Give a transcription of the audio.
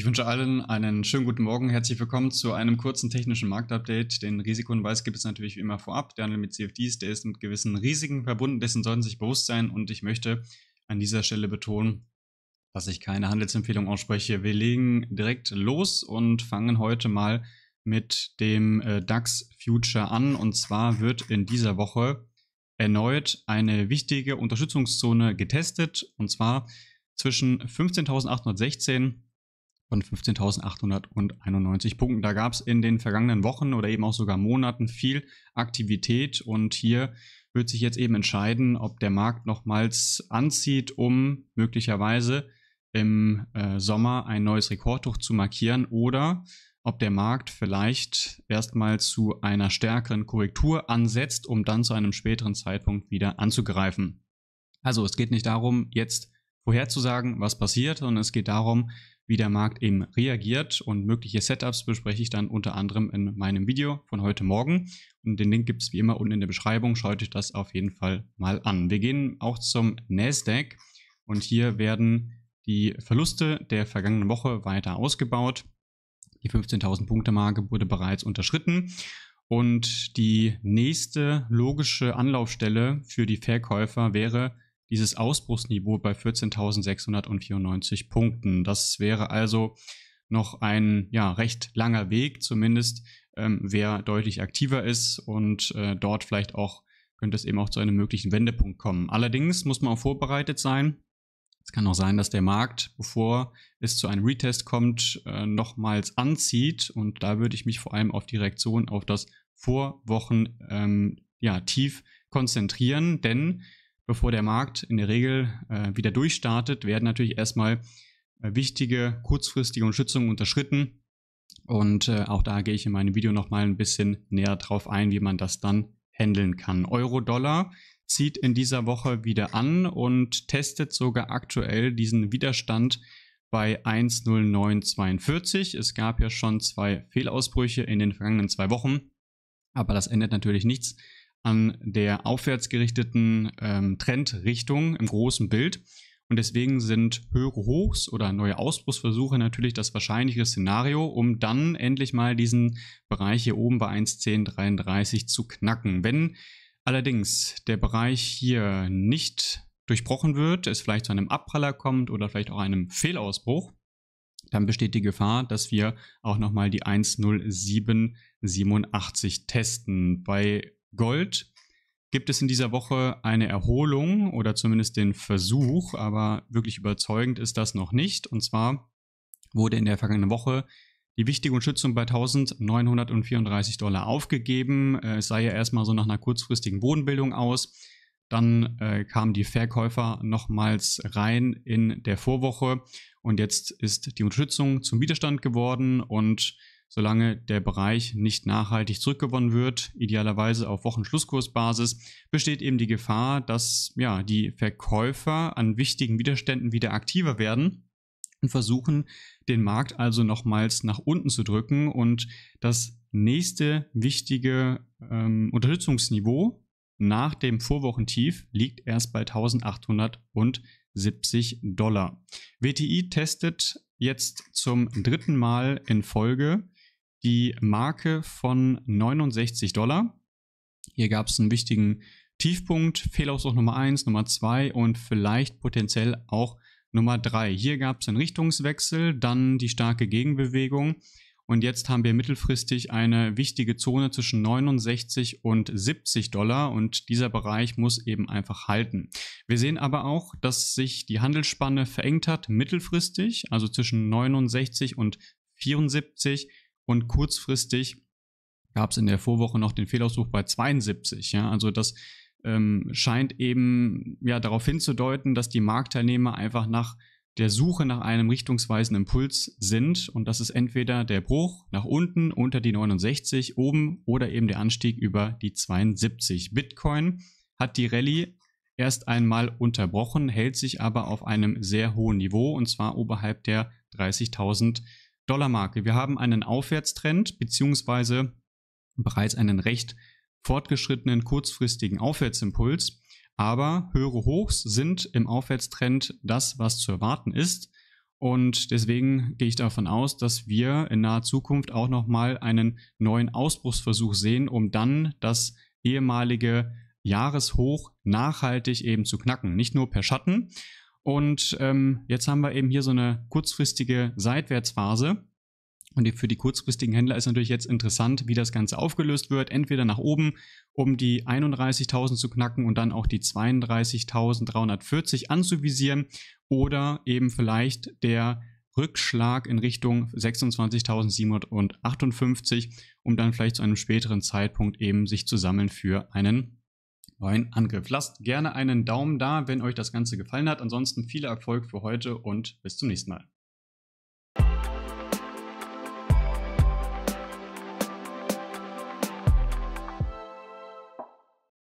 Ich wünsche allen einen schönen guten Morgen. Herzlich willkommen zu einem kurzen technischen Marktupdate. Den Risikohinweis gibt es natürlich wie immer vorab. Der Handel mit CFDs, der ist mit gewissen Risiken verbunden, dessen sollten sich bewusst sein. Und ich möchte an dieser Stelle betonen, dass ich keine Handelsempfehlung ausspreche. Wir legen direkt los und fangen heute mal mit dem äh, DAX Future an. Und zwar wird in dieser Woche erneut eine wichtige Unterstützungszone getestet. Und zwar zwischen 15.816 von 15.891 Punkten. Da gab es in den vergangenen Wochen oder eben auch sogar Monaten viel Aktivität und hier wird sich jetzt eben entscheiden, ob der Markt nochmals anzieht, um möglicherweise im äh, Sommer ein neues Rekordhoch zu markieren oder ob der Markt vielleicht erstmal zu einer stärkeren Korrektur ansetzt, um dann zu einem späteren Zeitpunkt wieder anzugreifen. Also es geht nicht darum, jetzt vorherzusagen, was passiert und es geht darum, wie der Markt eben reagiert und mögliche Setups bespreche ich dann unter anderem in meinem Video von heute Morgen. Und den Link gibt es wie immer unten in der Beschreibung, schaut euch das auf jeden Fall mal an. Wir gehen auch zum Nasdaq und hier werden die Verluste der vergangenen Woche weiter ausgebaut. Die 15.000 Punkte Marke wurde bereits unterschritten. Und die nächste logische Anlaufstelle für die Verkäufer wäre dieses Ausbruchsniveau bei 14.694 Punkten. Das wäre also noch ein ja, recht langer Weg, zumindest ähm, wer deutlich aktiver ist und äh, dort vielleicht auch könnte es eben auch zu einem möglichen Wendepunkt kommen. Allerdings muss man auch vorbereitet sein. Es kann auch sein, dass der Markt, bevor es zu einem Retest kommt, äh, nochmals anzieht. Und da würde ich mich vor allem auf die Reaktion auf das Vorwochen ähm, ja, tief konzentrieren, denn bevor der Markt in der Regel äh, wieder durchstartet, werden natürlich erstmal äh, wichtige kurzfristige Unterstützungen unterschritten. Und äh, auch da gehe ich in meinem Video nochmal ein bisschen näher drauf ein, wie man das dann handeln kann. Euro-Dollar zieht in dieser Woche wieder an und testet sogar aktuell diesen Widerstand bei 1,0942. Es gab ja schon zwei Fehlausbrüche in den vergangenen zwei Wochen, aber das ändert natürlich nichts an der aufwärts gerichteten ähm, Trendrichtung im großen Bild. Und deswegen sind höhere Hochs oder neue Ausbruchsversuche natürlich das wahrscheinlichere Szenario, um dann endlich mal diesen Bereich hier oben bei 1.1033 zu knacken. Wenn allerdings der Bereich hier nicht durchbrochen wird, es vielleicht zu einem Abpraller kommt oder vielleicht auch einem Fehlausbruch, dann besteht die Gefahr, dass wir auch nochmal die 10787 testen. Bei Gold gibt es in dieser Woche eine Erholung oder zumindest den Versuch, aber wirklich überzeugend ist das noch nicht. Und zwar wurde in der vergangenen Woche die wichtige Unterstützung bei 1934 Dollar aufgegeben. Äh, es sah ja erstmal so nach einer kurzfristigen Bodenbildung aus. Dann äh, kamen die Verkäufer nochmals rein in der Vorwoche und jetzt ist die Unterstützung zum Widerstand geworden und Solange der Bereich nicht nachhaltig zurückgewonnen wird, idealerweise auf Wochenschlusskursbasis, besteht eben die Gefahr, dass ja, die Verkäufer an wichtigen Widerständen wieder aktiver werden und versuchen, den Markt also nochmals nach unten zu drücken. Und das nächste wichtige ähm, Unterstützungsniveau nach dem Vorwochentief liegt erst bei 1870 Dollar. WTI testet jetzt zum dritten Mal in Folge die Marke von 69 Dollar. Hier gab es einen wichtigen Tiefpunkt, Fehlausdruck Nummer 1, Nummer 2 und vielleicht potenziell auch Nummer 3. Hier gab es einen Richtungswechsel, dann die starke Gegenbewegung und jetzt haben wir mittelfristig eine wichtige Zone zwischen 69 und 70 Dollar und dieser Bereich muss eben einfach halten. Wir sehen aber auch, dass sich die Handelsspanne verengt hat mittelfristig, also zwischen 69 und 74 und kurzfristig gab es in der Vorwoche noch den Fehlaussuch bei 72. Ja? Also das ähm, scheint eben ja, darauf hinzudeuten, dass die Marktteilnehmer einfach nach der Suche nach einem richtungsweisen Impuls sind und das ist entweder der Bruch nach unten unter die 69 oben oder eben der Anstieg über die 72. Bitcoin hat die Rallye erst einmal unterbrochen, hält sich aber auf einem sehr hohen Niveau und zwar oberhalb der 30.000 Dollarmarke. Wir haben einen Aufwärtstrend bzw. bereits einen recht fortgeschrittenen kurzfristigen Aufwärtsimpuls. Aber höhere Hochs sind im Aufwärtstrend das, was zu erwarten ist. Und deswegen gehe ich davon aus, dass wir in naher Zukunft auch nochmal einen neuen Ausbruchsversuch sehen, um dann das ehemalige Jahreshoch nachhaltig eben zu knacken. Nicht nur per Schatten, und ähm, jetzt haben wir eben hier so eine kurzfristige Seitwärtsphase. Und für die kurzfristigen Händler ist natürlich jetzt interessant, wie das Ganze aufgelöst wird. Entweder nach oben, um die 31.000 zu knacken und dann auch die 32.340 anzuvisieren. Oder eben vielleicht der Rückschlag in Richtung 26.758, um dann vielleicht zu einem späteren Zeitpunkt eben sich zu sammeln für einen neuen Angriff. Lasst gerne einen Daumen da, wenn euch das Ganze gefallen hat. Ansonsten viel Erfolg für heute und bis zum nächsten Mal.